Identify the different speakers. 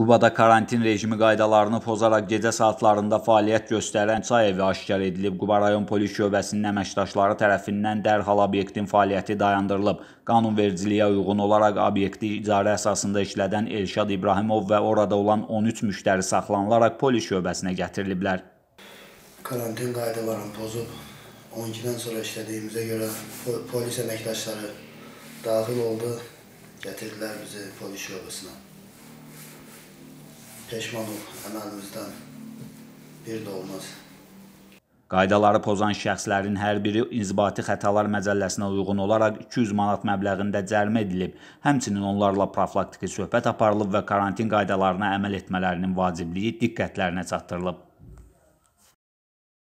Speaker 1: Qubada karantin rejimi qaydalarını pozaraq gecə saatlarında fəaliyyət göstərən çay evi aşkar edilib. Quba rayon polis şöbəsinin əməkdaşları tərəfindən dərhal obyektin fəaliyyəti dayandırılıb. Qanunvericiliyə uyğun olaraq obyekti icarə əsasında işlədən Elşad İbrahimov və orada olan 13 müştəri saxlanılaraq polis şöbəsinə gətiriliblər.
Speaker 2: Karantin qaydalarını pozub 12-dən sonra işlədiyimizə görə polis əməkdaşları daxil oldu, gətirdilər bizi polis şöbəsinə peşmanıq əməlimizdən bir də olmaz.
Speaker 1: Qaydaları pozan şəxslərin hər biri inzibati xətalar məcəlləsinə uyğun olaraq 200 manat məbləğində cərimə edilib. Həmçinin onlarla
Speaker 3: profilaktiki söhbət aparılıb və karantin qaydalarına əməl etmələrinin vacibliyi diqqətlərinə çatdırılıb.